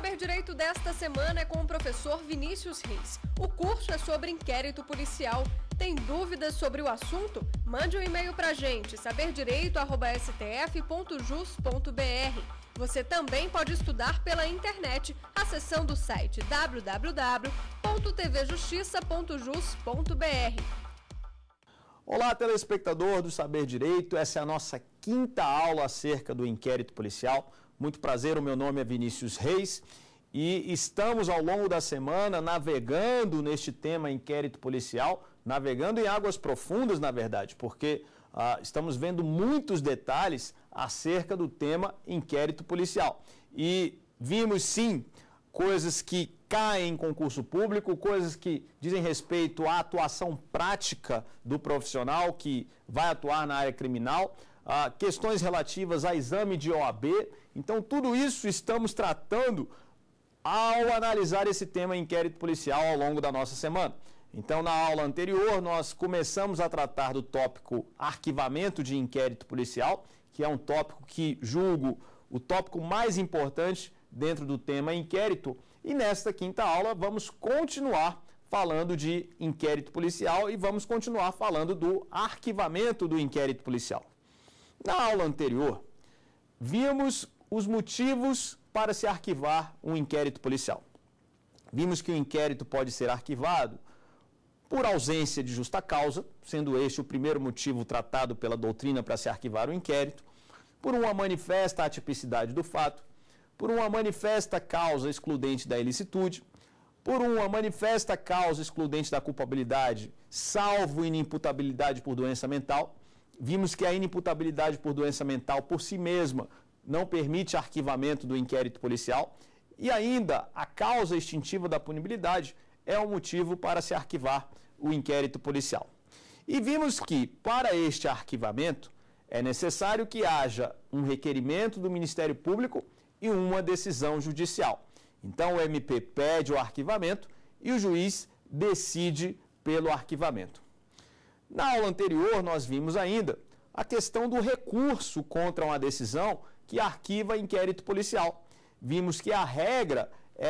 Saber Direito desta semana é com o professor Vinícius Reis. O curso é sobre inquérito policial. Tem dúvidas sobre o assunto? Mande um e-mail para a gente, saberdireito.stf.jus.br. Você também pode estudar pela internet, acessando o site www.tvjustiça.jus.br. Olá, telespectador do Saber Direito. Essa é a nossa quinta aula acerca do inquérito policial. Muito prazer, o meu nome é Vinícius Reis e estamos ao longo da semana navegando neste tema inquérito policial, navegando em águas profundas, na verdade, porque ah, estamos vendo muitos detalhes acerca do tema inquérito policial. E vimos sim coisas que caem em concurso público, coisas que dizem respeito à atuação prática do profissional que vai atuar na área criminal, ah, questões relativas a exame de OAB então, tudo isso estamos tratando ao analisar esse tema inquérito policial ao longo da nossa semana. Então, na aula anterior, nós começamos a tratar do tópico arquivamento de inquérito policial, que é um tópico que julgo o tópico mais importante dentro do tema inquérito. E nesta quinta aula, vamos continuar falando de inquérito policial e vamos continuar falando do arquivamento do inquérito policial. Na aula anterior, vimos os motivos para se arquivar um inquérito policial. Vimos que o inquérito pode ser arquivado por ausência de justa causa, sendo este o primeiro motivo tratado pela doutrina para se arquivar o inquérito, por uma manifesta atipicidade do fato, por uma manifesta causa excludente da ilicitude, por uma manifesta causa excludente da culpabilidade, salvo inimputabilidade por doença mental. Vimos que a inimputabilidade por doença mental por si mesma não permite arquivamento do inquérito policial e ainda a causa extintiva da punibilidade é o um motivo para se arquivar o inquérito policial. E vimos que, para este arquivamento, é necessário que haja um requerimento do Ministério Público e uma decisão judicial. Então, o MP pede o arquivamento e o juiz decide pelo arquivamento. Na aula anterior, nós vimos ainda a questão do recurso contra uma decisão que arquiva inquérito policial. Vimos que a regra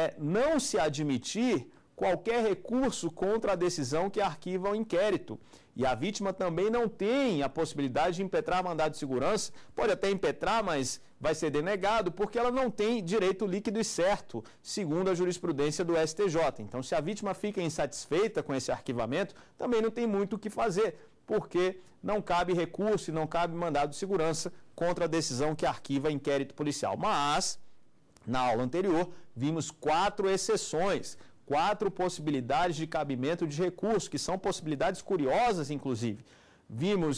é não se admitir qualquer recurso contra a decisão que arquiva o inquérito. E a vítima também não tem a possibilidade de impetrar mandado de segurança. Pode até impetrar, mas vai ser denegado porque ela não tem direito líquido e certo, segundo a jurisprudência do STJ. Então, se a vítima fica insatisfeita com esse arquivamento, também não tem muito o que fazer, porque não cabe recurso e não cabe mandado de segurança contra a decisão que arquiva inquérito policial. Mas, na aula anterior, vimos quatro exceções, quatro possibilidades de cabimento de recurso, que são possibilidades curiosas, inclusive. Vimos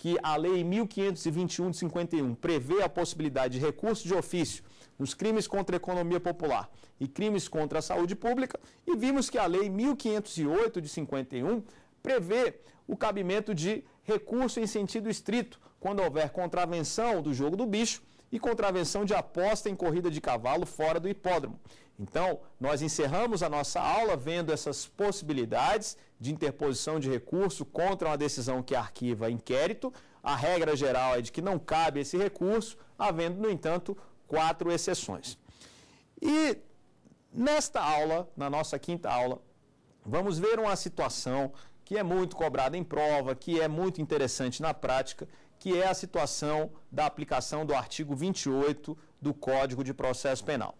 que a Lei 1521 de 51 prevê a possibilidade de recurso de ofício nos crimes contra a economia popular e crimes contra a saúde pública, e vimos que a Lei 1508 de 51 prevê o cabimento de recurso em sentido estrito quando houver contravenção do jogo do bicho e contravenção de aposta em corrida de cavalo fora do hipódromo. Então, nós encerramos a nossa aula vendo essas possibilidades de interposição de recurso contra uma decisão que arquiva inquérito. A regra geral é de que não cabe esse recurso, havendo, no entanto, quatro exceções. E nesta aula, na nossa quinta aula, vamos ver uma situação que é muito cobrada em prova, que é muito interessante na prática que é a situação da aplicação do artigo 28 do Código de Processo Penal.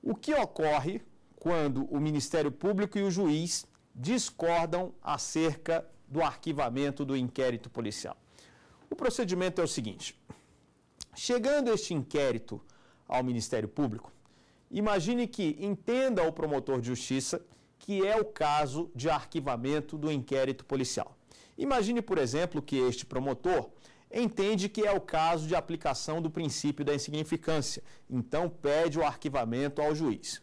O que ocorre quando o Ministério Público e o juiz discordam acerca do arquivamento do inquérito policial? O procedimento é o seguinte: chegando este inquérito ao Ministério Público, imagine que entenda o promotor de justiça que é o caso de arquivamento do inquérito policial. Imagine, por exemplo, que este promotor entende que é o caso de aplicação do princípio da insignificância, então pede o arquivamento ao juiz.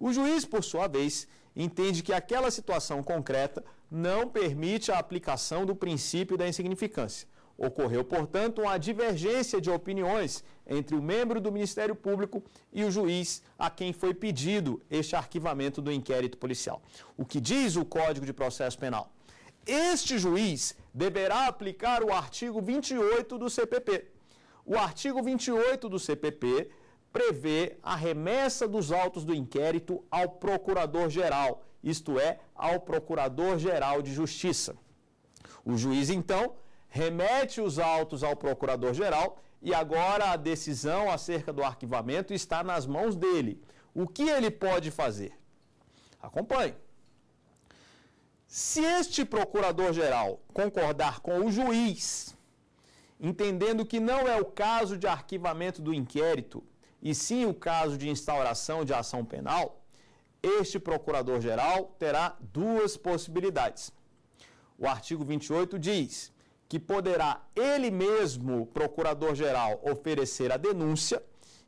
O juiz, por sua vez, entende que aquela situação concreta não permite a aplicação do princípio da insignificância. Ocorreu, portanto, uma divergência de opiniões entre o membro do Ministério Público e o juiz a quem foi pedido este arquivamento do inquérito policial. O que diz o Código de Processo Penal? Este juiz deverá aplicar o artigo 28 do CPP. O artigo 28 do CPP prevê a remessa dos autos do inquérito ao procurador-geral, isto é, ao procurador-geral de justiça. O juiz, então, remete os autos ao procurador-geral e agora a decisão acerca do arquivamento está nas mãos dele. O que ele pode fazer? Acompanhe. Se este procurador-geral concordar com o juiz, entendendo que não é o caso de arquivamento do inquérito, e sim o caso de instauração de ação penal, este procurador-geral terá duas possibilidades. O artigo 28 diz que poderá ele mesmo, procurador-geral, oferecer a denúncia.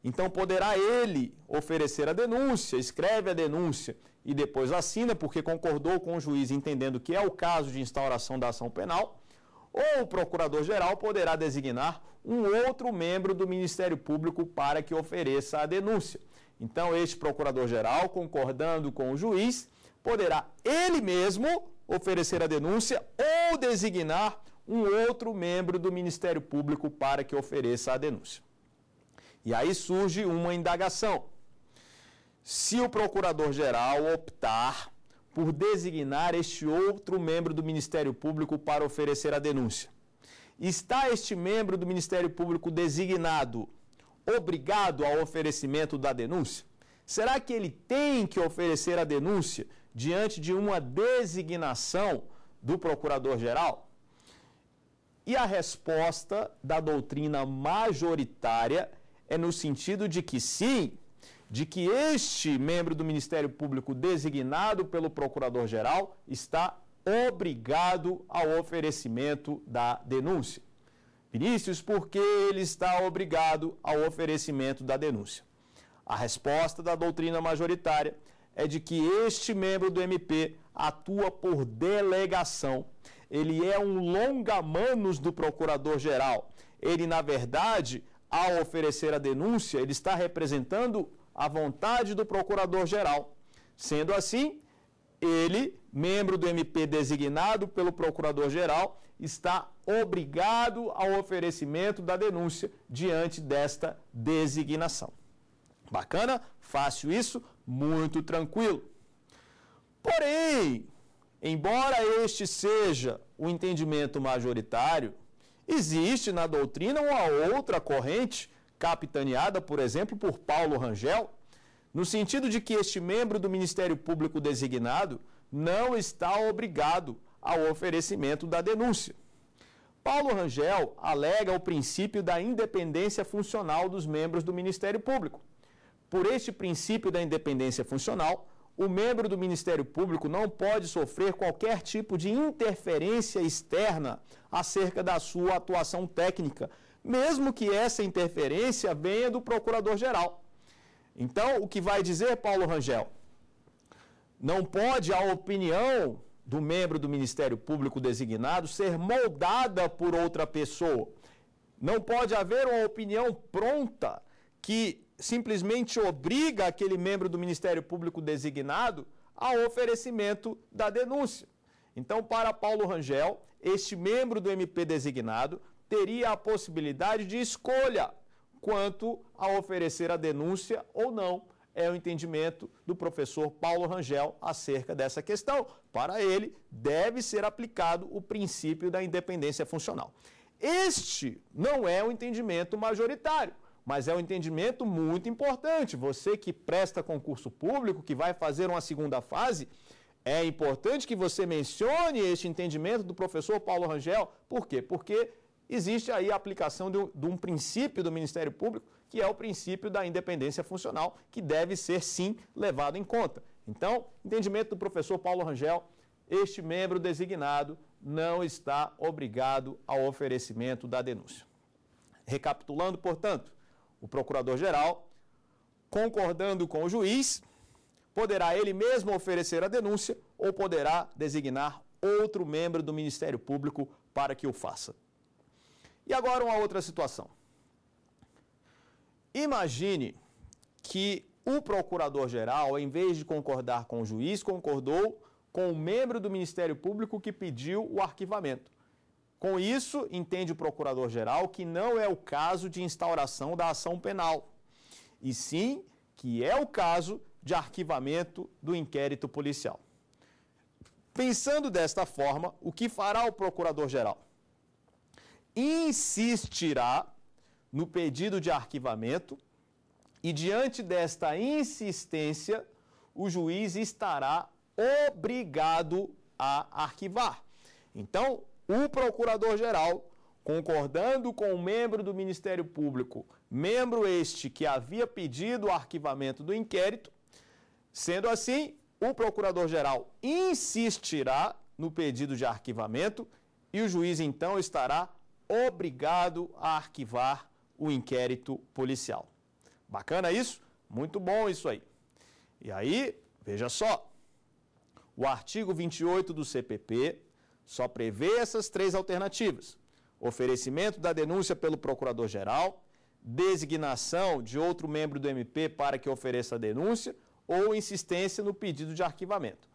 Então, poderá ele oferecer a denúncia, escreve a denúncia e depois assina, porque concordou com o juiz entendendo que é o caso de instauração da ação penal, ou o procurador-geral poderá designar um outro membro do Ministério Público para que ofereça a denúncia. Então, este procurador-geral, concordando com o juiz, poderá ele mesmo oferecer a denúncia ou designar um outro membro do Ministério Público para que ofereça a denúncia. E aí surge uma indagação se o procurador-geral optar por designar este outro membro do Ministério Público para oferecer a denúncia. Está este membro do Ministério Público designado obrigado ao oferecimento da denúncia? Será que ele tem que oferecer a denúncia diante de uma designação do Procurador-Geral? E a resposta da doutrina majoritária é no sentido de que sim, de que este membro do Ministério Público designado pelo Procurador-Geral está obrigado ao oferecimento da denúncia. Vinícius, por que ele está obrigado ao oferecimento da denúncia? A resposta da doutrina majoritária é de que este membro do MP atua por delegação. Ele é um longa-manos do procurador-geral. Ele, na verdade, ao oferecer a denúncia, ele está representando à vontade do procurador-geral. Sendo assim, ele, membro do MP designado pelo procurador-geral, está obrigado ao oferecimento da denúncia diante desta designação. Bacana? Fácil isso, muito tranquilo. Porém, embora este seja o entendimento majoritário, existe na doutrina uma outra corrente capitaneada, por exemplo, por Paulo Rangel, no sentido de que este membro do Ministério Público designado não está obrigado ao oferecimento da denúncia. Paulo Rangel alega o princípio da independência funcional dos membros do Ministério Público. Por este princípio da independência funcional, o membro do Ministério Público não pode sofrer qualquer tipo de interferência externa acerca da sua atuação técnica mesmo que essa interferência venha do procurador-geral. Então, o que vai dizer Paulo Rangel? Não pode a opinião do membro do Ministério Público designado ser moldada por outra pessoa. Não pode haver uma opinião pronta que simplesmente obriga aquele membro do Ministério Público designado ao oferecimento da denúncia. Então, para Paulo Rangel, este membro do MP designado teria a possibilidade de escolha quanto a oferecer a denúncia ou não. É o entendimento do professor Paulo Rangel acerca dessa questão. Para ele, deve ser aplicado o princípio da independência funcional. Este não é o entendimento majoritário, mas é um entendimento muito importante. Você que presta concurso público, que vai fazer uma segunda fase, é importante que você mencione este entendimento do professor Paulo Rangel. Por quê? Porque existe aí a aplicação de, de um princípio do Ministério Público, que é o princípio da independência funcional, que deve ser sim levado em conta. Então, entendimento do professor Paulo Rangel, este membro designado não está obrigado ao oferecimento da denúncia. Recapitulando, portanto, o procurador-geral, concordando com o juiz, poderá ele mesmo oferecer a denúncia ou poderá designar outro membro do Ministério Público para que o faça. E agora uma outra situação. Imagine que o procurador-geral, em vez de concordar com o juiz, concordou com o membro do Ministério Público que pediu o arquivamento. Com isso, entende o procurador-geral que não é o caso de instauração da ação penal, e sim que é o caso de arquivamento do inquérito policial. Pensando desta forma, o que fará o procurador-geral? insistirá no pedido de arquivamento e, diante desta insistência, o juiz estará obrigado a arquivar. Então, o procurador-geral, concordando com o um membro do Ministério Público, membro este que havia pedido o arquivamento do inquérito, sendo assim, o procurador-geral insistirá no pedido de arquivamento e o juiz então estará obrigado a arquivar o inquérito policial. Bacana isso? Muito bom isso aí. E aí, veja só, o artigo 28 do CPP só prevê essas três alternativas: oferecimento da denúncia pelo procurador-geral, designação de outro membro do MP para que ofereça a denúncia ou insistência no pedido de arquivamento.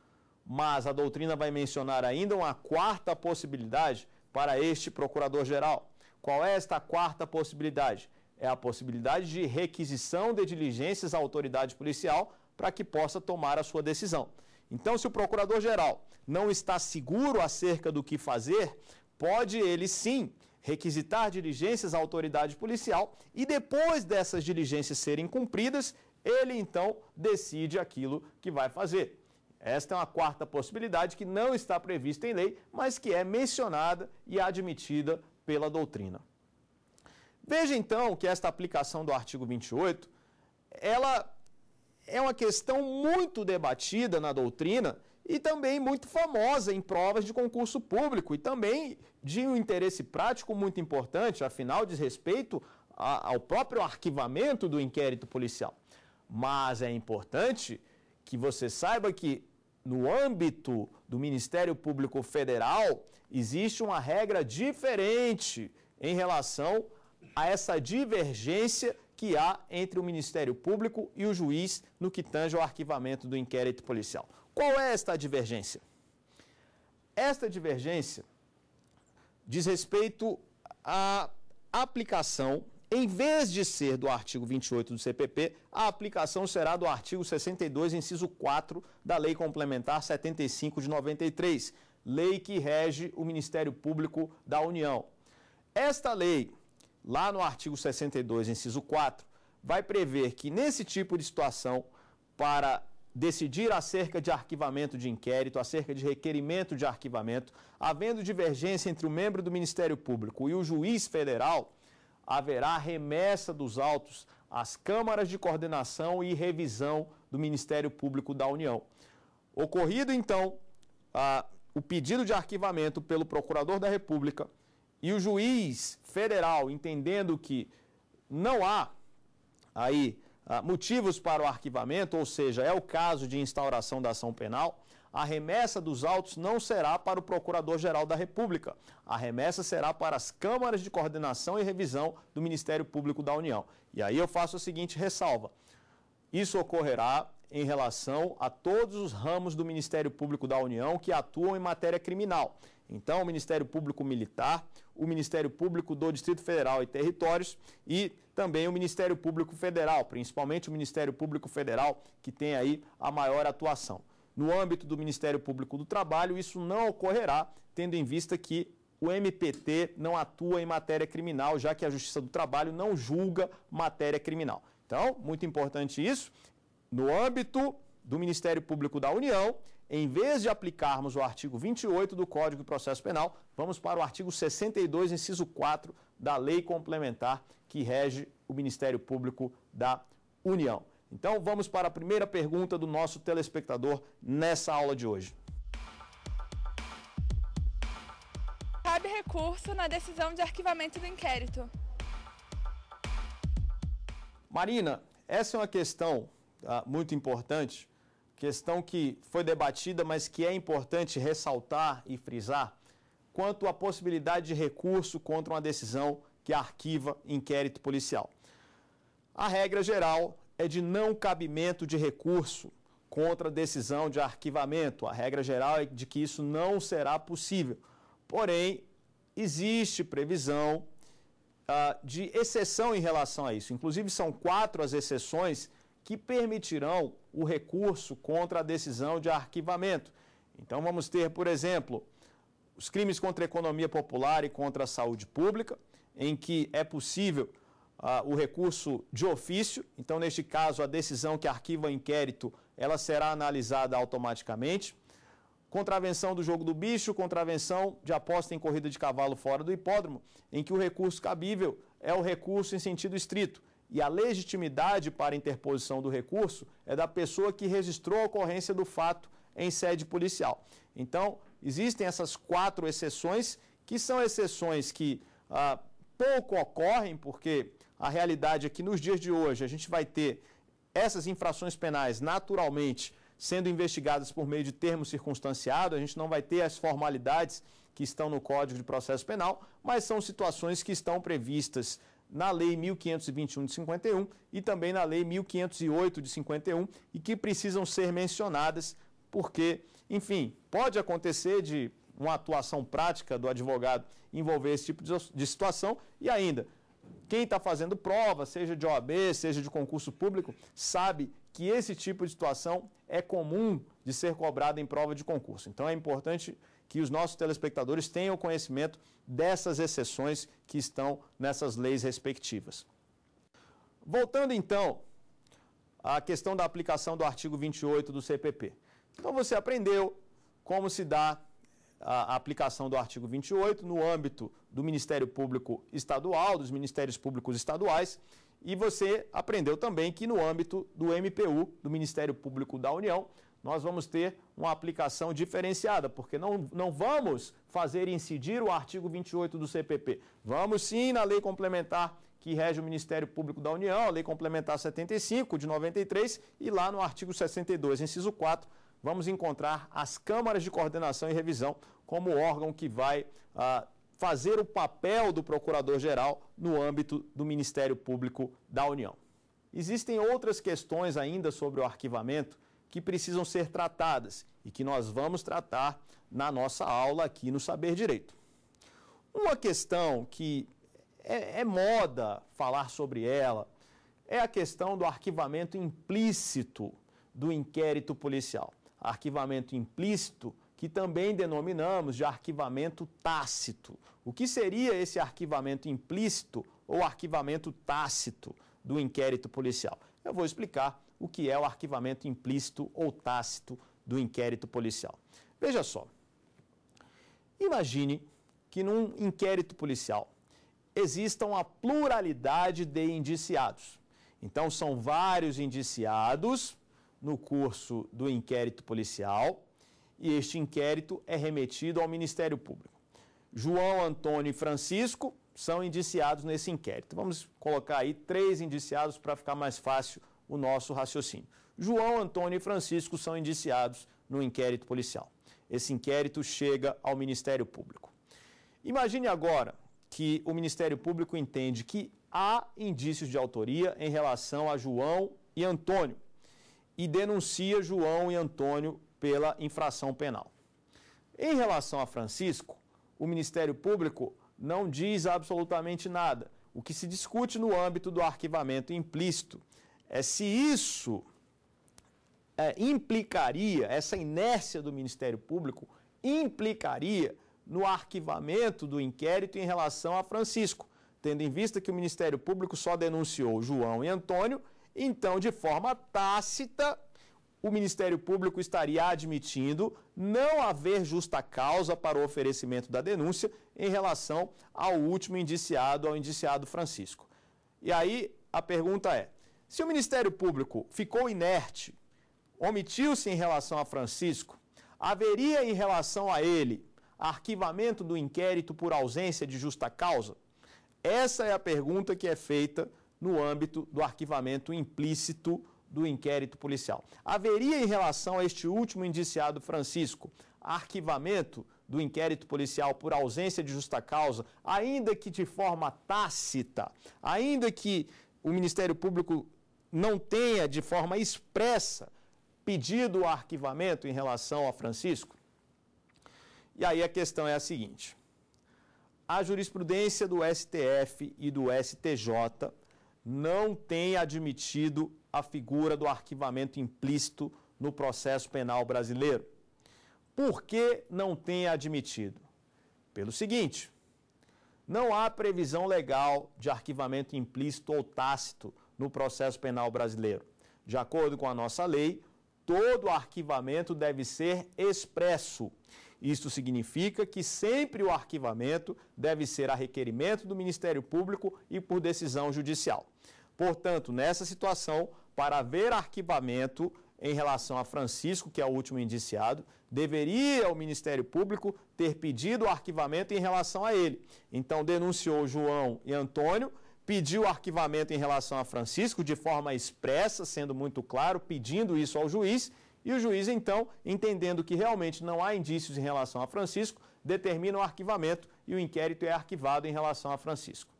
Mas a doutrina vai mencionar ainda uma quarta possibilidade para este procurador-geral. Qual é esta quarta possibilidade? É a possibilidade de requisição de diligências à autoridade policial para que possa tomar a sua decisão. Então, se o procurador-geral não está seguro acerca do que fazer, pode ele sim requisitar diligências à autoridade policial e depois dessas diligências serem cumpridas, ele então decide aquilo que vai fazer. Esta é uma quarta possibilidade que não está prevista em lei, mas que é mencionada e admitida pela doutrina. Veja então que esta aplicação do artigo 28, ela é uma questão muito debatida na doutrina e também muito famosa em provas de concurso público e também de um interesse prático muito importante, afinal diz respeito a, ao próprio arquivamento do inquérito policial. Mas é importante que você saiba que no âmbito do Ministério Público Federal, existe uma regra diferente em relação a essa divergência que há entre o Ministério Público e o juiz no que tange ao arquivamento do inquérito policial. Qual é esta divergência? Esta divergência diz respeito à aplicação em vez de ser do artigo 28 do CPP, a aplicação será do artigo 62, inciso 4 da Lei Complementar 75 de 93, lei que rege o Ministério Público da União. Esta lei, lá no artigo 62, inciso 4, vai prever que nesse tipo de situação, para decidir acerca de arquivamento de inquérito, acerca de requerimento de arquivamento, havendo divergência entre o membro do Ministério Público e o juiz federal, haverá remessa dos autos às câmaras de coordenação e revisão do Ministério Público da União. Ocorrido, então, a, o pedido de arquivamento pelo Procurador da República e o juiz federal entendendo que não há aí ah, motivos para o arquivamento, ou seja, é o caso de instauração da ação penal, a remessa dos autos não será para o Procurador-Geral da República. A remessa será para as câmaras de coordenação e revisão do Ministério Público da União. E aí eu faço a seguinte ressalva: isso ocorrerá em relação a todos os ramos do Ministério Público da União que atuam em matéria criminal. Então, o Ministério Público Militar, o Ministério Público do Distrito Federal e Territórios e também o Ministério Público Federal, principalmente o Ministério Público Federal, que tem aí a maior atuação. No âmbito do Ministério Público do Trabalho, isso não ocorrerá, tendo em vista que o MPT não atua em matéria criminal, já que a Justiça do Trabalho não julga matéria criminal. Então, muito importante isso. No âmbito do Ministério Público da União, em vez de aplicarmos o artigo 28 do Código de Processo Penal, vamos para o artigo 62, inciso 4 da Lei Complementar que rege o Ministério Público da União. Então vamos para a primeira pergunta do nosso telespectador nessa aula de hoje. Cabe recurso na decisão de arquivamento do inquérito. Marina, essa é uma questão ah, muito importante, questão que foi debatida, mas que é importante ressaltar e frisar quanto à possibilidade de recurso contra uma decisão que arquiva inquérito policial. A regra geral é de não cabimento de recurso contra a decisão de arquivamento. A regra geral é de que isso não será possível. Porém, existe previsão ah, de exceção em relação a isso. Inclusive, são quatro as exceções que permitirão o recurso contra a decisão de arquivamento. Então, vamos ter, por exemplo, os crimes contra a economia popular e contra a saúde pública, em que é possível o recurso de ofício. Então, neste caso, a decisão que arquiva o inquérito, ela será analisada automaticamente. Contravenção do jogo do bicho, contravenção de aposta em corrida de cavalo fora do hipódromo, em que o recurso cabível é o recurso em sentido estrito. E a legitimidade para interposição do recurso é da pessoa que registrou a ocorrência do fato em sede policial. Então, existem essas quatro exceções, que são exceções que ah, pouco ocorrem, porque a realidade é que nos dias de hoje a gente vai ter essas infrações penais naturalmente sendo investigadas por meio de termo circunstanciado, a gente não vai ter as formalidades que estão no Código de Processo Penal, mas são situações que estão previstas na Lei 1521 de 51 e também na Lei 1508 de 51 e que precisam ser mencionadas porque, enfim, pode acontecer de uma atuação prática do advogado envolver esse tipo de situação e ainda quem está fazendo prova, seja de OAB, seja de concurso público, sabe que esse tipo de situação é comum de ser cobrada em prova de concurso. Então é importante que os nossos telespectadores tenham conhecimento dessas exceções que estão nessas leis respectivas. Voltando então à questão da aplicação do artigo 28 do CPP. Então você aprendeu como se dá a aplicação do artigo 28 no âmbito do Ministério Público Estadual, dos Ministérios Públicos Estaduais, e você aprendeu também que no âmbito do MPU, do Ministério Público da União, nós vamos ter uma aplicação diferenciada, porque não, não vamos fazer incidir o artigo 28 do CPP. Vamos sim na lei complementar que rege o Ministério Público da União, a lei complementar 75 de 93, e lá no artigo 62, inciso 4, vamos encontrar as câmaras de coordenação e revisão como órgão que vai ah, fazer o papel do procurador-geral no âmbito do Ministério Público da União. Existem outras questões ainda sobre o arquivamento que precisam ser tratadas e que nós vamos tratar na nossa aula aqui no Saber Direito. Uma questão que é, é moda falar sobre ela é a questão do arquivamento implícito do inquérito policial arquivamento implícito, que também denominamos de arquivamento tácito. O que seria esse arquivamento implícito ou arquivamento tácito do inquérito policial? Eu vou explicar o que é o arquivamento implícito ou tácito do inquérito policial. Veja só. Imagine que num inquérito policial existam a pluralidade de indiciados. Então, são vários indiciados no curso do inquérito policial e este inquérito é remetido ao Ministério Público. João, Antônio e Francisco são indiciados nesse inquérito. Vamos colocar aí três indiciados para ficar mais fácil o nosso raciocínio. João, Antônio e Francisco são indiciados no inquérito policial. Esse inquérito chega ao Ministério Público. Imagine agora que o Ministério Público entende que há indícios de autoria em relação a João e Antônio e denuncia João e Antônio pela infração penal. Em relação a Francisco, o Ministério Público não diz absolutamente nada. O que se discute no âmbito do arquivamento implícito é se isso é, implicaria, essa inércia do Ministério Público implicaria no arquivamento do inquérito em relação a Francisco, tendo em vista que o Ministério Público só denunciou João e Antônio então, de forma tácita, o Ministério Público estaria admitindo não haver justa causa para o oferecimento da denúncia em relação ao último indiciado, ao indiciado Francisco. E aí a pergunta é: se o Ministério Público ficou inerte, omitiu-se em relação a Francisco, haveria em relação a ele arquivamento do inquérito por ausência de justa causa? Essa é a pergunta que é feita no âmbito do arquivamento implícito do inquérito policial. Haveria em relação a este último indiciado Francisco arquivamento do inquérito policial por ausência de justa causa, ainda que de forma tácita, ainda que o Ministério Público não tenha de forma expressa pedido o arquivamento em relação a Francisco? E aí a questão é a seguinte: a jurisprudência do STF e do STJ não tem admitido a figura do arquivamento implícito no processo penal brasileiro. Por que não tem admitido? Pelo seguinte: não há previsão legal de arquivamento implícito ou tácito no processo penal brasileiro. De acordo com a nossa lei, todo arquivamento deve ser expresso isso significa que sempre o arquivamento deve ser a requerimento do Ministério Público e por decisão judicial. Portanto, nessa situação, para haver arquivamento em relação a Francisco, que é o último indiciado, deveria o Ministério Público ter pedido o arquivamento em relação a ele. Então, denunciou João e Antônio, pediu arquivamento em relação a Francisco de forma expressa, sendo muito claro, pedindo isso ao juiz, e o juiz, então, entendendo que realmente não há indícios em relação a Francisco, determina o arquivamento e o inquérito é arquivado em relação a Francisco.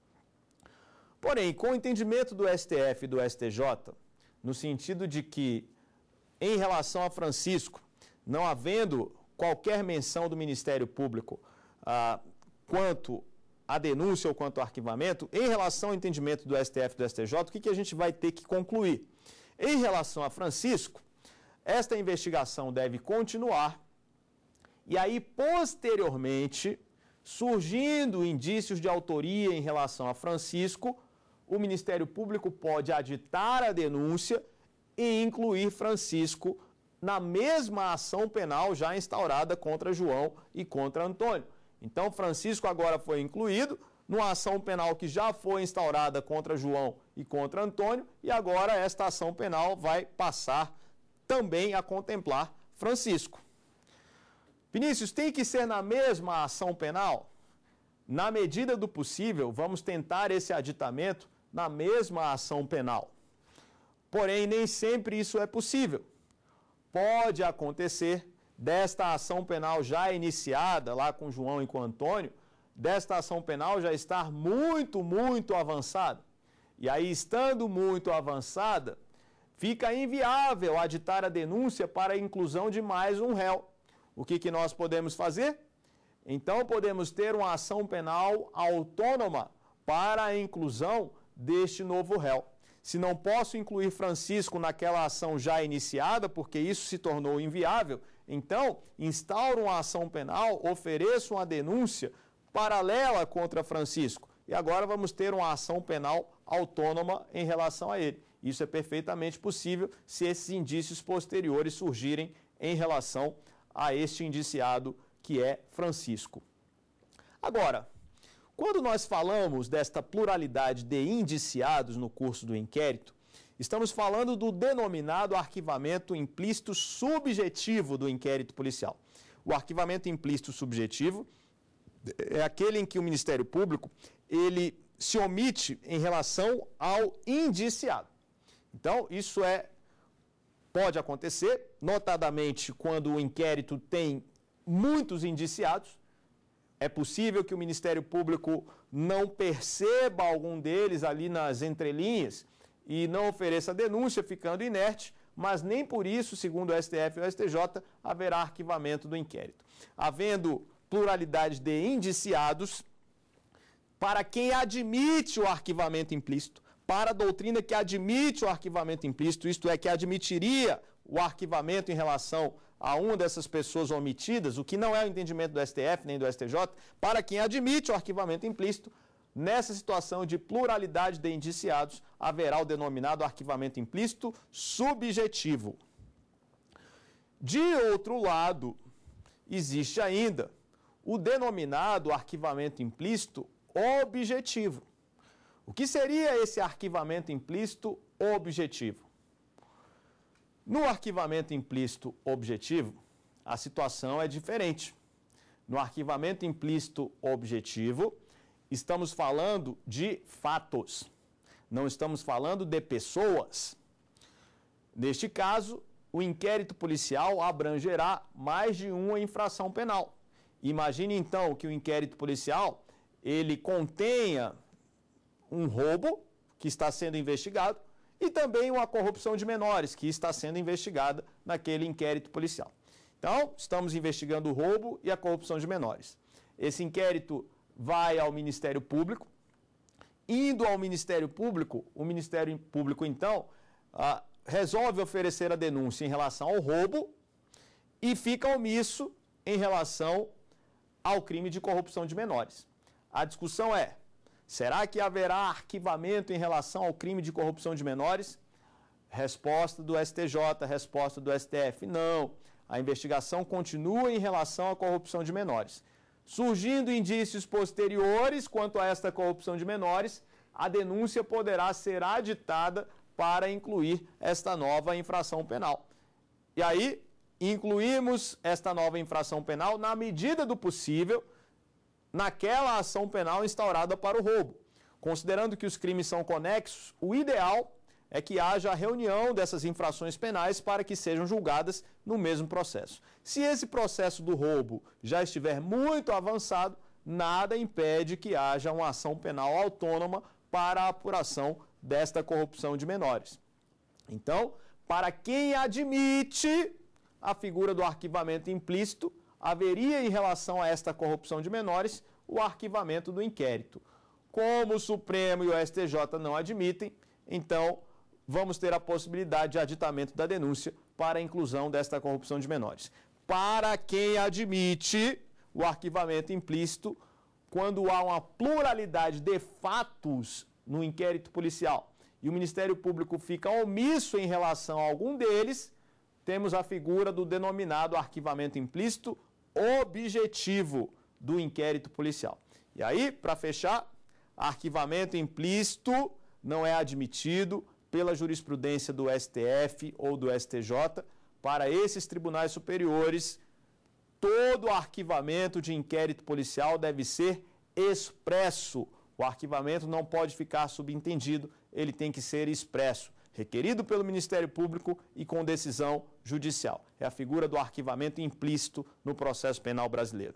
Porém, com o entendimento do STF e do STJ, no sentido de que, em relação a Francisco, não havendo qualquer menção do Ministério Público ah, quanto à denúncia ou quanto ao arquivamento, em relação ao entendimento do STF e do STJ, o que, que a gente vai ter que concluir? Em relação a Francisco, esta investigação deve continuar e aí, posteriormente, surgindo indícios de autoria em relação a Francisco, o Ministério Público pode aditar a denúncia e incluir Francisco na mesma ação penal já instaurada contra João e contra Antônio. Então, Francisco agora foi incluído numa ação penal que já foi instaurada contra João e contra Antônio, e agora esta ação penal vai passar também a contemplar Francisco. Vinícius, tem que ser na mesma ação penal? Na medida do possível, vamos tentar esse aditamento na mesma ação penal. Porém, nem sempre isso é possível. Pode acontecer desta ação penal já iniciada lá com João e com Antônio, desta ação penal já estar muito, muito avançada. E aí, estando muito avançada, Fica inviável aditar a denúncia para a inclusão de mais um réu. O que, que nós podemos fazer? Então, podemos ter uma ação penal autônoma para a inclusão deste novo réu. Se não posso incluir Francisco naquela ação já iniciada, porque isso se tornou inviável, então instauro uma ação penal, ofereço uma denúncia paralela contra Francisco. E agora vamos ter uma ação penal autônoma em relação a ele. Isso é perfeitamente possível se esses indícios posteriores surgirem em relação a este indiciado que é Francisco. Agora, quando nós falamos desta pluralidade de indiciados no curso do inquérito, estamos falando do denominado arquivamento implícito subjetivo do inquérito policial. O arquivamento implícito subjetivo é aquele em que o Ministério Público ele se omite em relação ao indiciado. Então, isso é pode acontecer, notadamente quando o inquérito tem muitos indiciados. É possível que o Ministério Público não perceba algum deles ali nas entrelinhas e não ofereça denúncia, ficando inerte, mas nem por isso, segundo o STF e o STJ, haverá arquivamento do inquérito. Havendo pluralidade de indiciados, para quem admite o arquivamento implícito, para a doutrina que admite o arquivamento implícito, isto é, que admitiria o arquivamento em relação a uma dessas pessoas omitidas, o que não é o entendimento do STF nem do STJ, para quem admite o arquivamento implícito, nessa situação de pluralidade de indiciados, haverá o denominado arquivamento implícito subjetivo. De outro lado, existe ainda o denominado arquivamento implícito objetivo. O que seria esse arquivamento implícito objetivo? No arquivamento implícito objetivo, a situação é diferente. No arquivamento implícito objetivo, estamos falando de fatos, não estamos falando de pessoas. Neste caso, o inquérito policial abrangerá mais de uma infração penal. Imagine então que o inquérito policial ele contenha um roubo que está sendo investigado e também uma corrupção de menores que está sendo investigada naquele inquérito policial. Então, estamos investigando o roubo e a corrupção de menores. Esse inquérito vai ao Ministério Público. Indo ao Ministério Público, o Ministério Público, então, ah, resolve oferecer a denúncia em relação ao roubo e fica omisso em relação ao crime de corrupção de menores. A discussão é: Será que haverá arquivamento em relação ao crime de corrupção de menores? Resposta do STJ, resposta do STF: não. A investigação continua em relação à corrupção de menores. Surgindo indícios posteriores quanto a esta corrupção de menores, a denúncia poderá ser aditada para incluir esta nova infração penal. E aí, incluímos esta nova infração penal na medida do possível naquela ação penal instaurada para o roubo. Considerando que os crimes são conexos, o ideal é que haja a reunião dessas infrações penais para que sejam julgadas no mesmo processo. Se esse processo do roubo já estiver muito avançado, nada impede que haja uma ação penal autônoma para a apuração desta corrupção de menores. Então, para quem admite a figura do arquivamento implícito, haveria em relação a esta corrupção de menores o arquivamento do inquérito. Como o Supremo e o STJ não admitem, então vamos ter a possibilidade de aditamento da denúncia para a inclusão desta corrupção de menores. Para quem admite o arquivamento implícito, quando há uma pluralidade de fatos no inquérito policial e o Ministério Público fica omisso em relação a algum deles, temos a figura do denominado arquivamento implícito objetivo do inquérito policial. E aí, para fechar, arquivamento implícito não é admitido pela jurisprudência do STF ou do STJ. Para esses tribunais superiores, todo arquivamento de inquérito policial deve ser expresso. O arquivamento não pode ficar subentendido, ele tem que ser expresso requerido pelo Ministério Público e com decisão judicial. É a figura do arquivamento implícito no processo penal brasileiro.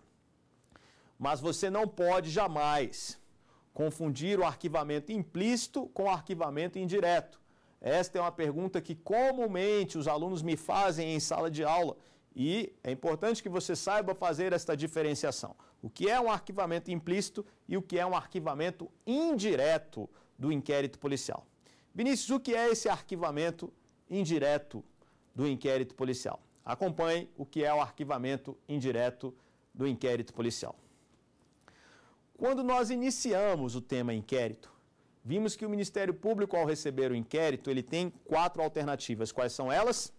Mas você não pode jamais confundir o arquivamento implícito com o arquivamento indireto. Esta é uma pergunta que comumente os alunos me fazem em sala de aula e é importante que você saiba fazer esta diferenciação. O que é um arquivamento implícito e o que é um arquivamento indireto do inquérito policial. Vinícius, o que é esse arquivamento indireto do inquérito policial? Acompanhe o que é o arquivamento indireto do inquérito policial. Quando nós iniciamos o tema inquérito, vimos que o Ministério Público, ao receber o inquérito, ele tem quatro alternativas. Quais são elas?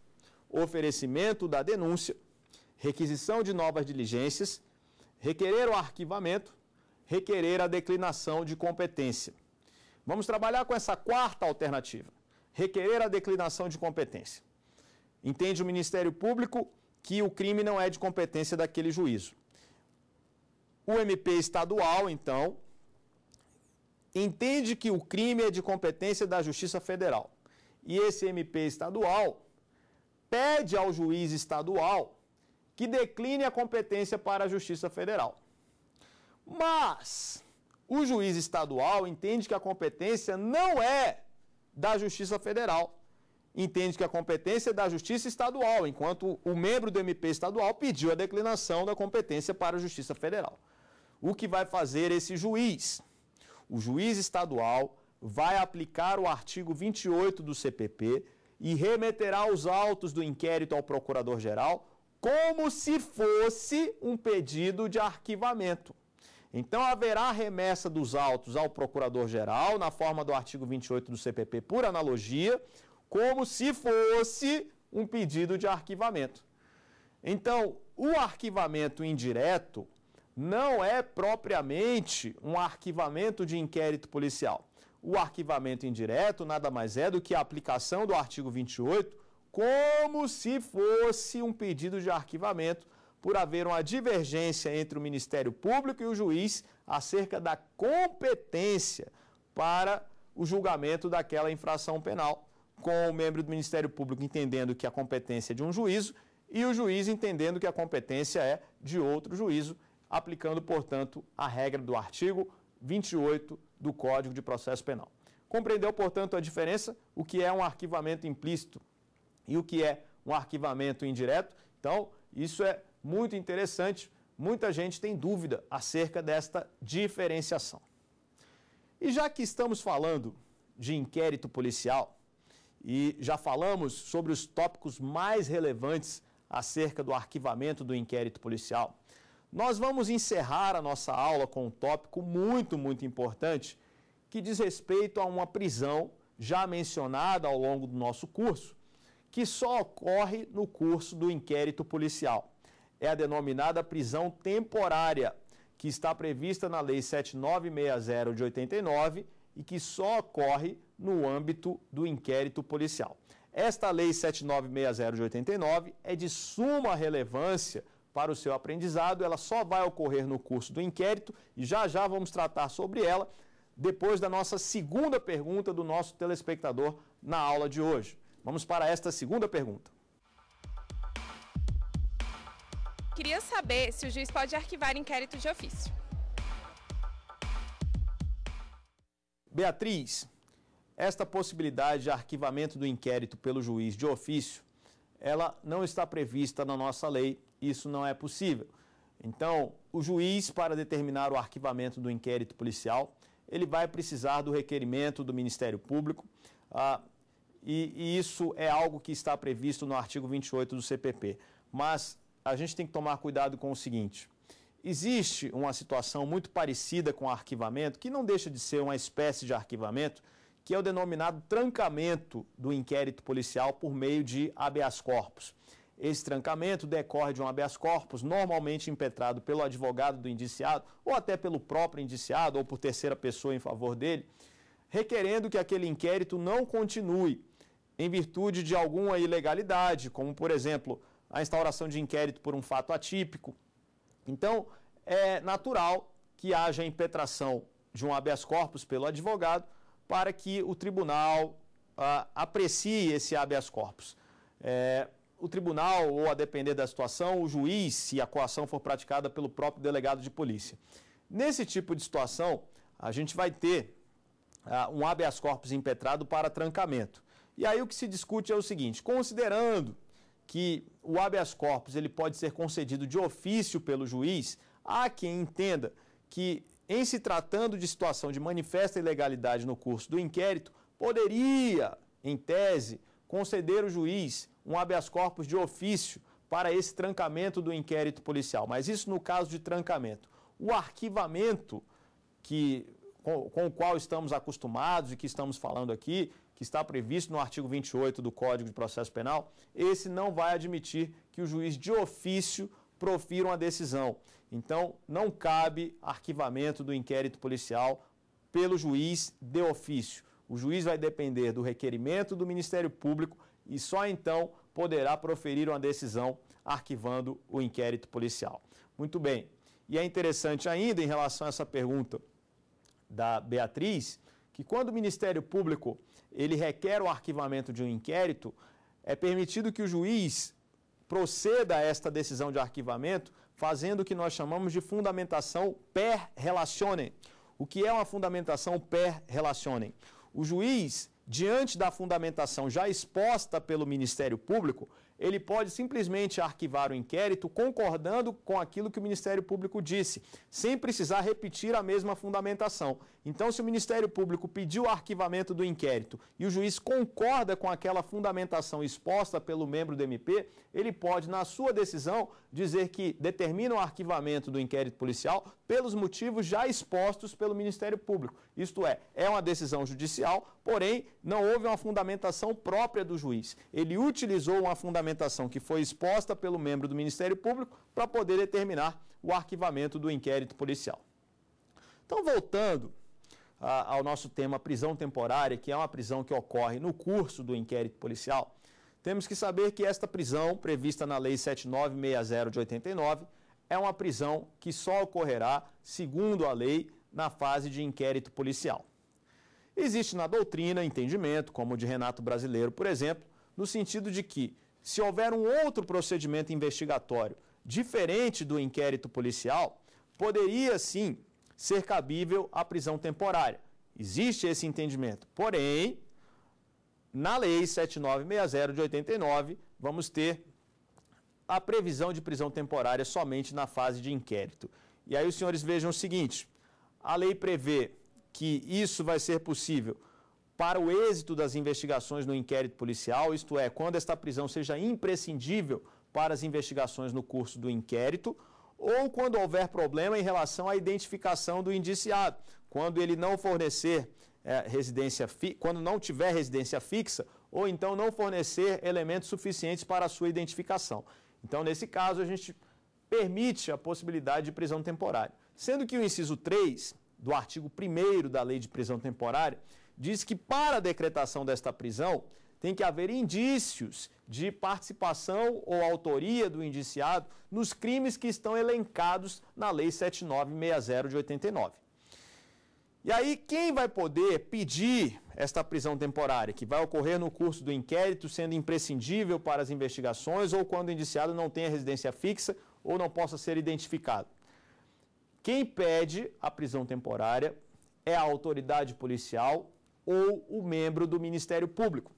Oferecimento da denúncia, requisição de novas diligências, requerer o arquivamento, requerer a declinação de competência. Vamos trabalhar com essa quarta alternativa: requerer a declinação de competência. Entende o Ministério Público que o crime não é de competência daquele juízo. O MP estadual, então, entende que o crime é de competência da Justiça Federal. E esse MP estadual pede ao juiz estadual que decline a competência para a Justiça Federal. Mas o juiz estadual entende que a competência não é da Justiça Federal. Entende que a competência é da Justiça Estadual, enquanto o membro do MP estadual pediu a declinação da competência para a Justiça Federal. O que vai fazer esse juiz? O juiz estadual vai aplicar o artigo 28 do CPP e remeterá os autos do inquérito ao procurador-geral como se fosse um pedido de arquivamento. Então haverá remessa dos autos ao procurador-geral, na forma do artigo 28 do CPP, por analogia, como se fosse um pedido de arquivamento. Então, o arquivamento indireto não é propriamente um arquivamento de inquérito policial. O arquivamento indireto nada mais é do que a aplicação do artigo 28 como se fosse um pedido de arquivamento por haver uma divergência entre o Ministério Público e o juiz acerca da competência para o julgamento daquela infração penal, com o membro do Ministério Público entendendo que a competência é de um juízo e o juiz entendendo que a competência é de outro juízo, aplicando, portanto, a regra do artigo 28 do Código de Processo Penal. Compreendeu, portanto, a diferença, o que é um arquivamento implícito e o que é um arquivamento indireto? Então, isso é muito interessante. Muita gente tem dúvida acerca desta diferenciação. E já que estamos falando de inquérito policial e já falamos sobre os tópicos mais relevantes acerca do arquivamento do inquérito policial, nós vamos encerrar a nossa aula com um tópico muito, muito importante que diz respeito a uma prisão já mencionada ao longo do nosso curso, que só ocorre no curso do inquérito policial é a denominada prisão temporária, que está prevista na Lei 7960 de 89 e que só ocorre no âmbito do inquérito policial. Esta Lei 7960 de 89 é de suma relevância para o seu aprendizado, ela só vai ocorrer no curso do inquérito e já já vamos tratar sobre ela depois da nossa segunda pergunta do nosso telespectador na aula de hoje. Vamos para esta segunda pergunta. Queria saber se o juiz pode arquivar inquérito de ofício. Beatriz, esta possibilidade de arquivamento do inquérito pelo juiz de ofício, ela não está prevista na nossa lei, isso não é possível. Então, o juiz, para determinar o arquivamento do inquérito policial, ele vai precisar do requerimento do Ministério Público, ah, e, e isso é algo que está previsto no artigo 28 do CPP. Mas a gente tem que tomar cuidado com o seguinte. Existe uma situação muito parecida com arquivamento, que não deixa de ser uma espécie de arquivamento, que é o denominado trancamento do inquérito policial por meio de habeas corpus. Esse trancamento decorre de um habeas corpus, normalmente impetrado pelo advogado do indiciado, ou até pelo próprio indiciado, ou por terceira pessoa em favor dele, requerendo que aquele inquérito não continue em virtude de alguma ilegalidade, como, por exemplo, a instauração de inquérito por um fato atípico. Então, é natural que haja impetração de um habeas corpus pelo advogado para que o tribunal ah, aprecie esse habeas corpus. É, o tribunal, ou a depender da situação, o juiz, se a coação for praticada pelo próprio delegado de polícia. Nesse tipo de situação, a gente vai ter ah, um habeas corpus impetrado para trancamento. E aí o que se discute é o seguinte: considerando que o habeas corpus ele pode ser concedido de ofício pelo juiz, há quem entenda que, em se tratando de situação de manifesta ilegalidade no curso do inquérito, poderia, em tese, conceder o juiz um habeas corpus de ofício para esse trancamento do inquérito policial. Mas isso no caso de trancamento. O arquivamento que, com, com o qual estamos acostumados e que estamos falando aqui, que está previsto no artigo 28 do Código de Processo Penal, esse não vai admitir que o juiz de ofício profira uma decisão. Então, não cabe arquivamento do inquérito policial pelo juiz de ofício. O juiz vai depender do requerimento do Ministério Público e só então poderá proferir uma decisão arquivando o inquérito policial. Muito bem. E é interessante ainda em relação a essa pergunta da Beatriz, que quando o Ministério Público ele requer o arquivamento de um inquérito, é permitido que o juiz proceda a esta decisão de arquivamento fazendo o que nós chamamos de fundamentação per relationem. O que é uma fundamentação per relationem? O juiz, diante da fundamentação já exposta pelo Ministério Público, ele pode simplesmente arquivar o inquérito concordando com aquilo que o Ministério Público disse, sem precisar repetir a mesma fundamentação. Então, se o Ministério Público pediu o arquivamento do inquérito e o juiz concorda com aquela fundamentação exposta pelo membro do MP, ele pode, na sua decisão, dizer que determina o arquivamento do inquérito policial pelos motivos já expostos pelo Ministério Público. Isto é, é uma decisão judicial, porém, não houve uma fundamentação própria do juiz. Ele utilizou uma fundamentação que foi exposta pelo membro do Ministério Público para poder determinar o arquivamento do inquérito policial. Então, voltando ao nosso tema prisão temporária, que é uma prisão que ocorre no curso do inquérito policial, temos que saber que esta prisão, prevista na Lei 7960 de 89, é uma prisão que só ocorrerá, segundo a lei, na fase de inquérito policial. Existe na doutrina entendimento, como o de Renato Brasileiro, por exemplo, no sentido de que, se houver um outro procedimento investigatório diferente do inquérito policial, poderia sim ser cabível à prisão temporária. Existe esse entendimento. Porém, na Lei 7960 de 89, vamos ter a previsão de prisão temporária somente na fase de inquérito. E aí os senhores vejam o seguinte: a lei prevê que isso vai ser possível para o êxito das investigações no inquérito policial, isto é, quando esta prisão seja imprescindível para as investigações no curso do inquérito ou quando houver problema em relação à identificação do indiciado, quando ele não fornecer é, residência quando não tiver residência fixa, ou então não fornecer elementos suficientes para a sua identificação. Então, nesse caso, a gente permite a possibilidade de prisão temporária. Sendo que o inciso 3 do artigo 1 da Lei de Prisão Temporária diz que para a decretação desta prisão, tem que haver indícios de participação ou autoria do indiciado nos crimes que estão elencados na Lei 7960 de 89. E aí, quem vai poder pedir esta prisão temporária, que vai ocorrer no curso do inquérito, sendo imprescindível para as investigações ou quando o indiciado não tenha residência fixa ou não possa ser identificado? Quem pede a prisão temporária é a autoridade policial ou o membro do Ministério Público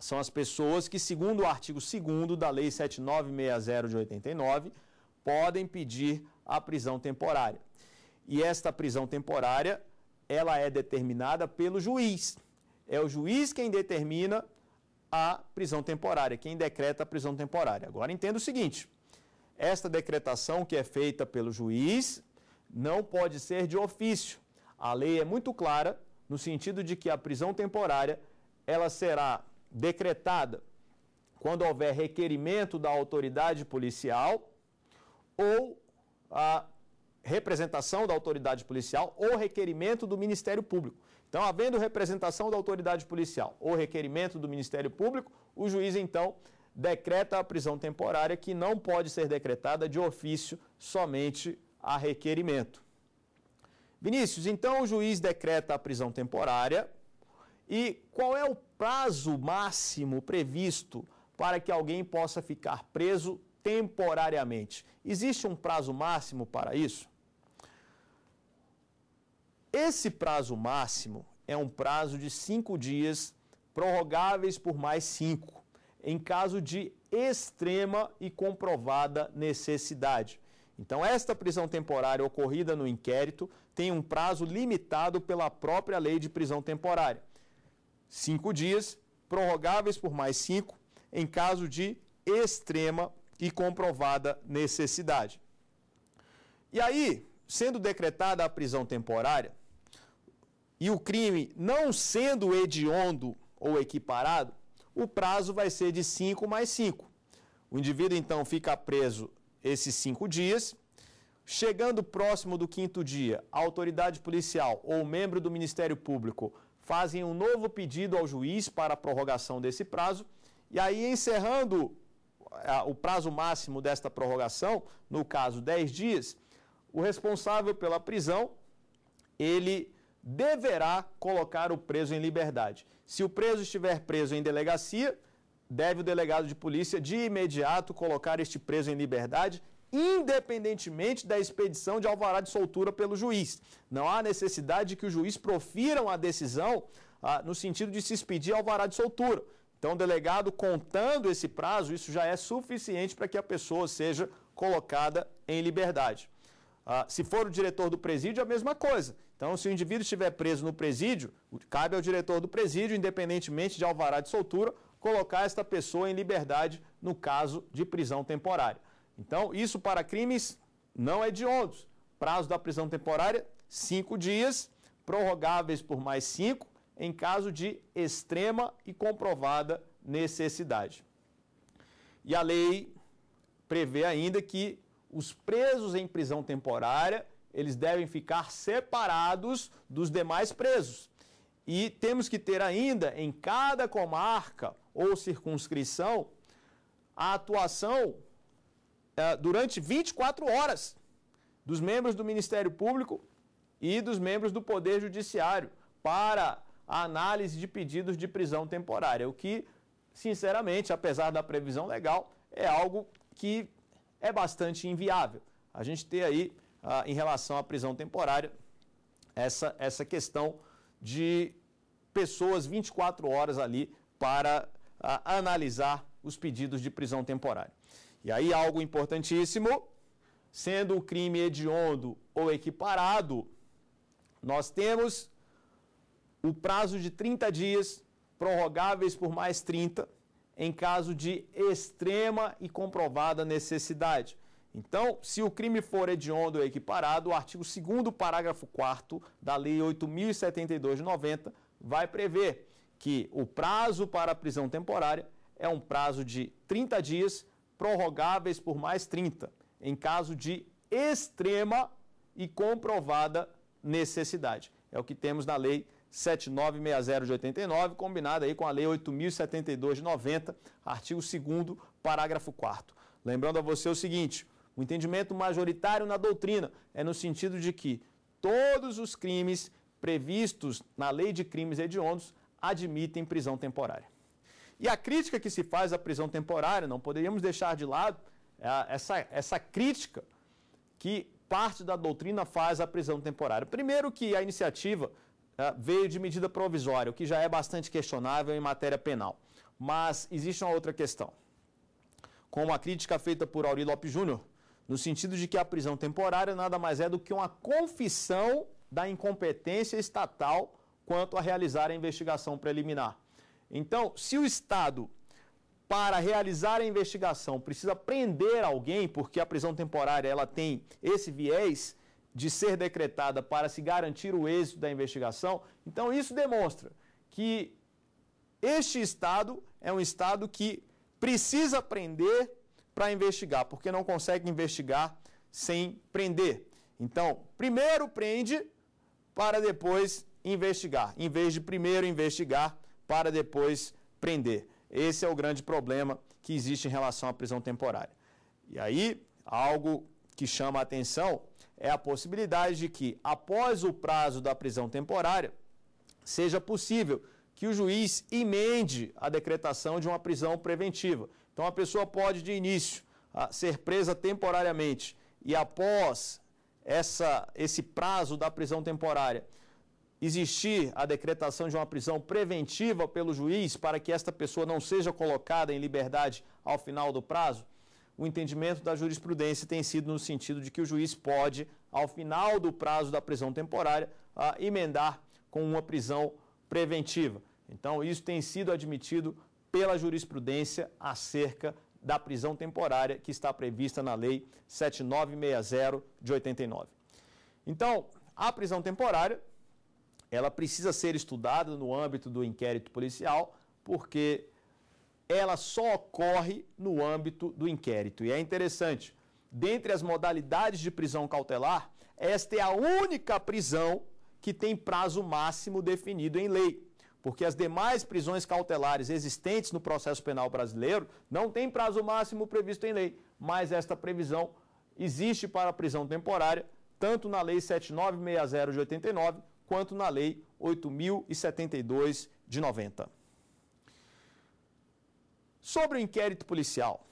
são as pessoas que, segundo o artigo 2 da Lei 7960 de 89, podem pedir a prisão temporária. E esta prisão temporária, ela é determinada pelo juiz. É o juiz quem determina a prisão temporária, quem decreta a prisão temporária. Agora entenda o seguinte: esta decretação que é feita pelo juiz não pode ser de ofício. A lei é muito clara no sentido de que a prisão temporária ela será decretada quando houver requerimento da autoridade policial ou a representação da autoridade policial ou requerimento do Ministério Público. Então, havendo representação da autoridade policial ou requerimento do Ministério Público, o juiz então decreta a prisão temporária que não pode ser decretada de ofício somente a requerimento. Vinícius, então o juiz decreta a prisão temporária e qual é o prazo máximo previsto para que alguém possa ficar preso temporariamente? Existe um prazo máximo para isso? Esse prazo máximo é um prazo de cinco dias, prorrogáveis por mais cinco, em caso de extrema e comprovada necessidade. Então, esta prisão temporária ocorrida no inquérito tem um prazo limitado pela própria lei de prisão temporária cinco dias, prorrogáveis por mais cinco, em caso de extrema e comprovada necessidade. E aí, sendo decretada a prisão temporária e o crime não sendo hediondo ou equiparado, o prazo vai ser de 5 mais 5. O indivíduo então fica preso esses cinco dias. Chegando próximo do quinto dia, a autoridade policial ou membro do Ministério Público fazem um novo pedido ao juiz para a prorrogação desse prazo. E aí, encerrando é, o prazo máximo desta prorrogação, no caso 10 dias, o responsável pela prisão, ele deverá colocar o preso em liberdade. Se o preso estiver preso em delegacia, deve o delegado de polícia de imediato colocar este preso em liberdade independentemente da expedição de alvará de soltura pelo juiz. Não há necessidade de que o juiz profira uma decisão ah, no sentido de se expedir alvará de soltura. Então, o delegado contando esse prazo, isso já é suficiente para que a pessoa seja colocada em liberdade. Ah, se for o diretor do presídio, é a mesma coisa. Então, se o indivíduo estiver preso no presídio, cabe ao diretor do presídio, independentemente de alvará de soltura, colocar esta pessoa em liberdade no caso de prisão temporária. Então, isso para crimes não hediondos. É Prazo da prisão temporária, cinco dias, prorrogáveis por mais cinco, em caso de extrema e comprovada necessidade. E a lei prevê ainda que os presos em prisão temporária, eles devem ficar separados dos demais presos. E temos que ter ainda em cada comarca ou circunscrição a atuação ah, durante 24 horas dos membros do Ministério Público e dos membros do Poder Judiciário para a análise de pedidos de prisão temporária, o que, sinceramente, apesar da previsão legal, é algo que é bastante inviável. A gente ter aí, ah, em relação à prisão temporária, essa, essa questão de pessoas 24 horas ali para ah, analisar os pedidos de prisão temporária. E aí algo importantíssimo, sendo o crime hediondo ou equiparado, nós temos o prazo de 30 dias, prorrogáveis por mais 30, em caso de extrema e comprovada necessidade. Então, se o crime for hediondo ou equiparado, o artigo 2 parágrafo 4 da Lei 8072 de 90 vai prever que o prazo para a prisão temporária é um prazo de 30 dias prorrogáveis por mais 30, em caso de extrema e comprovada necessidade. É o que temos na Lei 7960 de 89, combinada aí com a Lei 8072 de 90, artigo 2 parágrafo 4 Lembrando a você o seguinte, o entendimento majoritário na doutrina é no sentido de que todos os crimes previstos na Lei de Crimes Hediondos admitem prisão temporária. E a crítica que se faz à prisão temporária, não poderíamos deixar de lado é essa, essa crítica que parte da doutrina faz à prisão temporária. Primeiro, que a iniciativa é, veio de medida provisória, o que já é bastante questionável em matéria penal. Mas existe uma outra questão, como a crítica feita por Auri Lopes Júnior, no sentido de que a prisão temporária nada mais é do que uma confissão da incompetência estatal quanto a realizar a investigação preliminar. Então, se o Estado, para realizar a investigação, precisa prender alguém, porque a prisão temporária ela tem esse viés de ser decretada para se garantir o êxito da investigação, então isso demonstra que este Estado é um Estado que precisa prender para investigar, porque não consegue investigar sem prender. Então, primeiro prende para depois investigar, em vez de primeiro investigar para depois prender. Esse é o grande problema que existe em relação à prisão temporária. E aí, algo que chama a atenção é a possibilidade de que, após o prazo da prisão temporária, seja possível que o juiz emende a decretação de uma prisão preventiva. Então, a pessoa pode, de início, ser presa temporariamente e, após essa, esse prazo da prisão temporária, existir a decretação de uma prisão preventiva pelo juiz para que esta pessoa não seja colocada em liberdade ao final do prazo? O entendimento da jurisprudência tem sido no sentido de que o juiz pode, ao final do prazo da prisão temporária, ah, emendar com uma prisão preventiva. Então, isso tem sido admitido pela jurisprudência acerca da prisão temporária que está prevista na Lei 7960 de 89. Então, a prisão temporária ela precisa ser estudada no âmbito do inquérito policial, porque ela só ocorre no âmbito do inquérito. E é interessante, dentre as modalidades de prisão cautelar, esta é a única prisão que tem prazo máximo definido em lei. Porque as demais prisões cautelares existentes no processo penal brasileiro não têm prazo máximo previsto em lei, mas esta previsão existe para a prisão temporária, tanto na Lei 7960 de 89 quanto na Lei 8.072 de 90. Sobre o inquérito policial,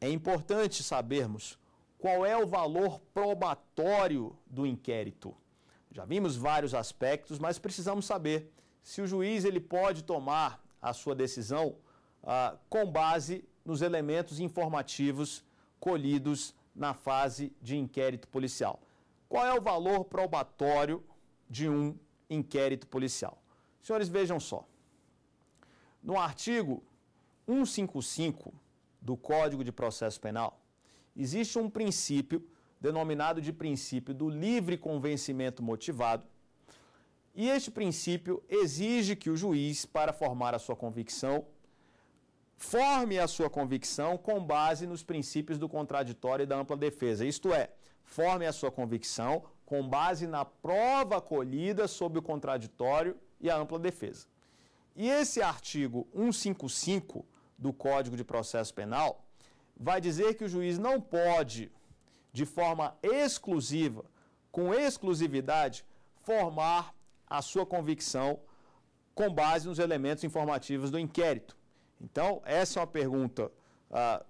é importante sabermos qual é o valor probatório do inquérito. Já vimos vários aspectos, mas precisamos saber se o juiz ele pode tomar a sua decisão ah, com base nos elementos informativos colhidos na fase de inquérito policial. Qual é o valor probatório de um inquérito policial. Senhores, vejam só. No artigo 155 do Código de Processo Penal, existe um princípio denominado de princípio do livre convencimento motivado, e este princípio exige que o juiz, para formar a sua convicção, forme a sua convicção com base nos princípios do contraditório e da ampla defesa. Isto é, forme a sua convicção com base na prova colhida sob o contraditório e a ampla defesa. E esse artigo 155 do Código de Processo Penal vai dizer que o juiz não pode, de forma exclusiva, com exclusividade, formar a sua convicção com base nos elementos informativos do inquérito. Então, essa é uma pergunta ah,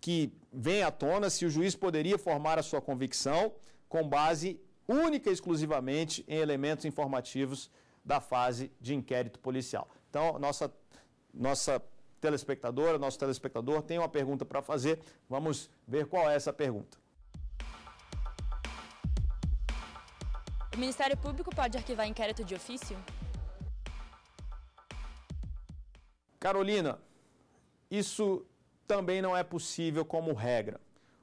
que vem à tona se o juiz poderia formar a sua convicção com base única e exclusivamente em elementos informativos da fase de inquérito policial. Então, nossa, nossa telespectadora, nosso telespectador tem uma pergunta para fazer. Vamos ver qual é essa pergunta. O Ministério Público pode arquivar inquérito de ofício? Carolina, isso também não é possível como regra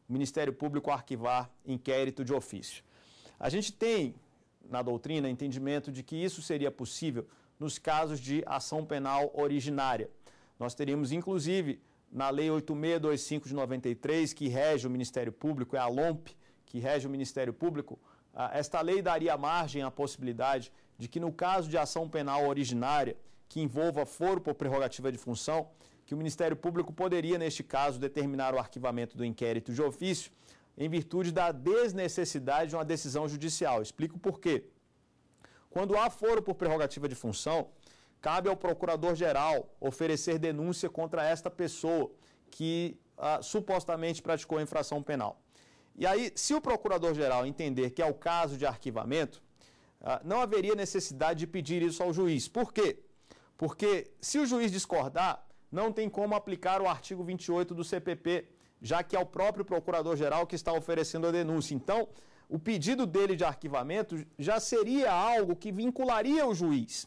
o Ministério Público arquivar inquérito de ofício. A gente tem na doutrina entendimento de que isso seria possível nos casos de ação penal originária. Nós teríamos, inclusive, na Lei 8625 de 93, que rege o Ministério Público, é a LOMP, que rege o Ministério Público, esta lei daria margem à possibilidade de que, no caso de ação penal originária, que envolva foro por prerrogativa de função, que o Ministério Público poderia, neste caso, determinar o arquivamento do inquérito de ofício em virtude da desnecessidade de uma decisão judicial. Explico por quê. Quando há foro por prerrogativa de função, cabe ao procurador-geral oferecer denúncia contra esta pessoa que ah, supostamente praticou infração penal. E aí, se o procurador-geral entender que é o caso de arquivamento, ah, não haveria necessidade de pedir isso ao juiz. Por quê? Porque se o juiz discordar, não tem como aplicar o artigo 28 do CPP, já que é o próprio procurador-geral que está oferecendo a denúncia. Então, o pedido dele de arquivamento já seria algo que vincularia o juiz.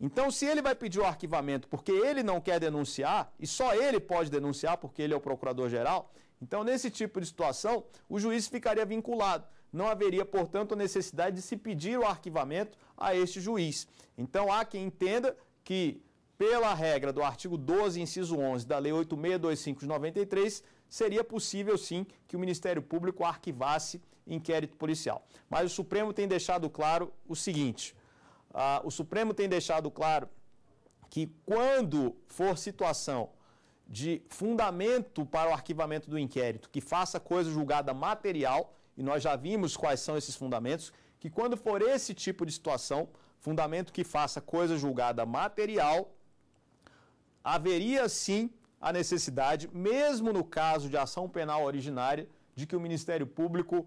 Então, se ele vai pedir o arquivamento porque ele não quer denunciar, e só ele pode denunciar porque ele é o procurador-geral, então, nesse tipo de situação, o juiz ficaria vinculado. Não haveria, portanto, necessidade de se pedir o arquivamento a este juiz. Então, há quem entenda que pela regra do artigo 12, inciso 11 da Lei 8625 de 93, seria possível sim que o Ministério Público arquivasse inquérito policial. Mas o Supremo tem deixado claro o seguinte: uh, o Supremo tem deixado claro que quando for situação de fundamento para o arquivamento do inquérito que faça coisa julgada material, e nós já vimos quais são esses fundamentos, que quando for esse tipo de situação, fundamento que faça coisa julgada material, haveria sim a necessidade, mesmo no caso de ação penal originária, de que o Ministério Público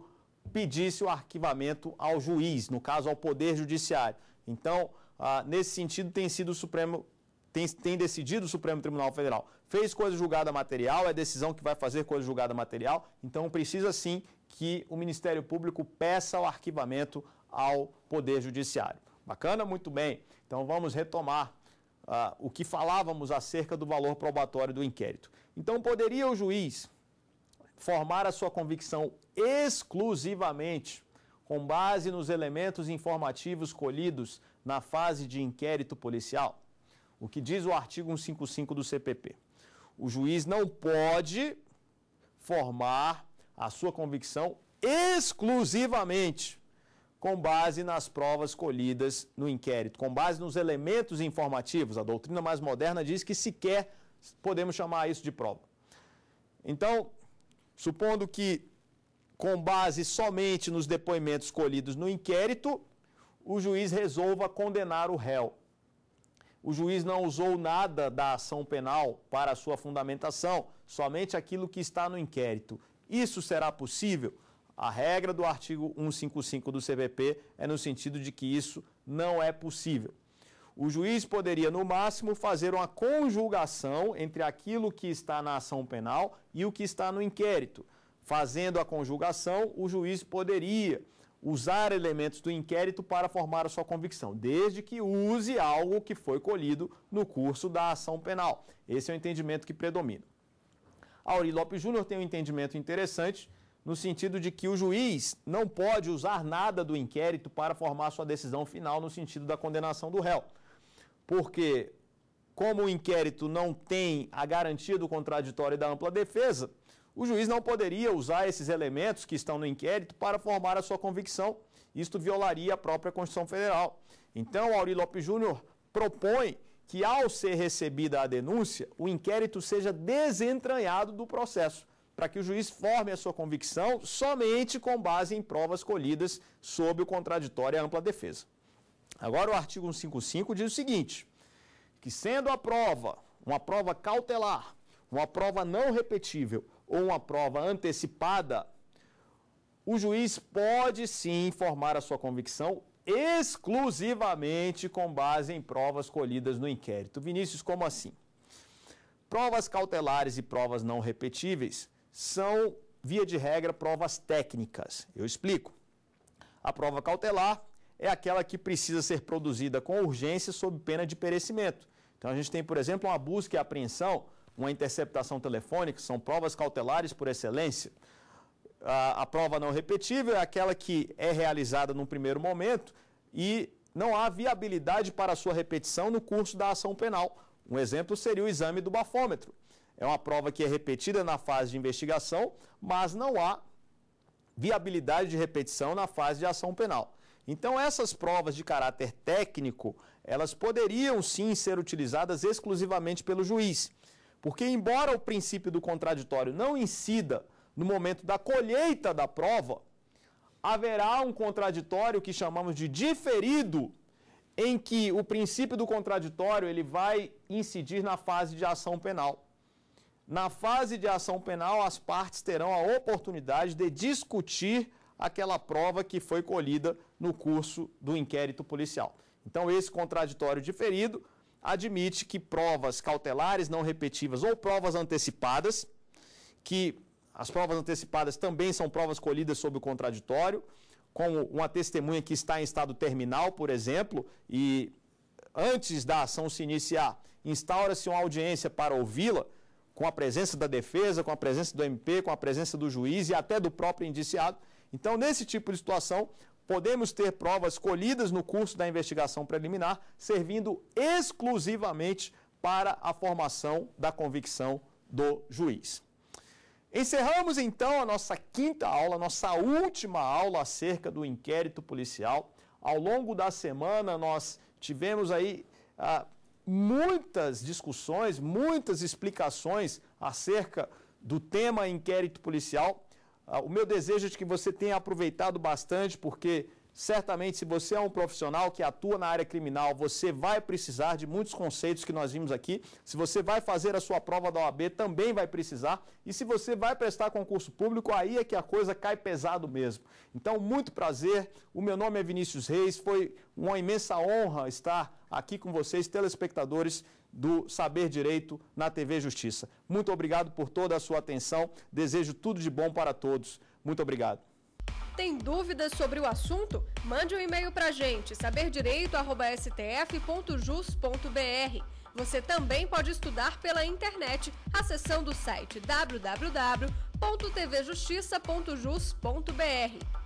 pedisse o arquivamento ao juiz, no caso ao Poder Judiciário. Então, ah, nesse sentido, tem sido o Supremo. Tem, tem decidido o Supremo Tribunal Federal. Fez coisa julgada material, é decisão que vai fazer coisa julgada material, então precisa sim que o Ministério Público peça o arquivamento ao Poder Judiciário. Bacana? Muito bem. Então vamos retomar o que falávamos acerca do valor probatório do inquérito. Então, poderia o juiz formar a sua convicção exclusivamente com base nos elementos informativos colhidos na fase de inquérito policial? O que diz o artigo 155 do CPP? O juiz não pode formar a sua convicção exclusivamente com base nas provas colhidas no inquérito, com base nos elementos informativos. A doutrina mais moderna diz que sequer podemos chamar isso de prova. Então, supondo que com base somente nos depoimentos colhidos no inquérito, o juiz resolva condenar o réu. O juiz não usou nada da ação penal para sua fundamentação, somente aquilo que está no inquérito. Isso será possível? A regra do artigo 155 do CVP é no sentido de que isso não é possível. O juiz poderia, no máximo, fazer uma conjugação entre aquilo que está na ação penal e o que está no inquérito. Fazendo a conjugação, o juiz poderia usar elementos do inquérito para formar a sua convicção, desde que use algo que foi colhido no curso da ação penal. Esse é o entendimento que predomina. Auri Lopes Júnior tem um entendimento interessante no sentido de que o juiz não pode usar nada do inquérito para formar sua decisão final no sentido da condenação do réu. Porque, como o inquérito não tem a garantia do contraditório e da ampla defesa, o juiz não poderia usar esses elementos que estão no inquérito para formar a sua convicção. Isto violaria a própria Constituição Federal. Então, Auri Lopes Júnior propõe que, ao ser recebida a denúncia, o inquérito seja desentranhado do processo para que o juiz forme a sua convicção somente com base em provas colhidas sob o contraditório e a ampla defesa. Agora, o artigo 155 diz o seguinte: que sendo a prova uma prova cautelar, uma prova não repetível ou uma prova antecipada, o juiz pode sim informar a sua convicção exclusivamente com base em provas colhidas no inquérito. Vinícius, como assim? Provas cautelares e provas não repetíveis são, via de regra, provas técnicas. Eu explico. A prova cautelar é aquela que precisa ser produzida com urgência sob pena de perecimento. Então a gente tem, por exemplo, uma busca e apreensão, uma interceptação telefônica, são provas cautelares por excelência. A, a prova não repetível é aquela que é realizada num primeiro momento e não há viabilidade para sua repetição no curso da ação penal. Um exemplo seria o exame do bafômetro. É uma prova que é repetida na fase de investigação, mas não há viabilidade de repetição na fase de ação penal. Então, essas provas de caráter técnico, elas poderiam sim ser utilizadas exclusivamente pelo juiz. Porque, embora o princípio do contraditório não incida no momento da colheita da prova, haverá um contraditório que chamamos de diferido, em que o princípio do contraditório ele vai incidir na fase de ação penal. Na fase de ação penal, as partes terão a oportunidade de discutir aquela prova que foi colhida no curso do inquérito policial. Então, esse contraditório diferido admite que provas cautelares não repetitivas ou provas antecipadas, que as provas antecipadas também são provas colhidas sob o contraditório, como uma testemunha que está em estado terminal, por exemplo, e antes da ação se iniciar, instaura-se uma audiência para ouvi-la, com a presença da defesa, com a presença do MP, com a presença do juiz e até do próprio indiciado. Então, nesse tipo de situação, podemos ter provas colhidas no curso da investigação preliminar, servindo exclusivamente para a formação da convicção do juiz. Encerramos então a nossa quinta aula, nossa última aula acerca do inquérito policial. Ao longo da semana nós tivemos aí ah, muitas discussões, muitas explicações acerca do tema inquérito policial. Ah, o meu desejo é de que você tenha aproveitado bastante, porque certamente, se você é um profissional que atua na área criminal, você vai precisar de muitos conceitos que nós vimos aqui. Se você vai fazer a sua prova da OAB, também vai precisar. E se você vai prestar concurso público, aí é que a coisa cai pesado mesmo. Então, muito prazer. O meu nome é Vinícius Reis. Foi uma imensa honra estar aqui com vocês, telespectadores do Saber Direito na TV Justiça. Muito obrigado por toda a sua atenção. Desejo tudo de bom para todos. Muito obrigado. Tem dúvidas sobre o assunto? Mande um e-mail para a gente, saberdireito.stf.jus.br. Você também pode estudar pela internet, acessando o site www.tvjustiça.jus.br.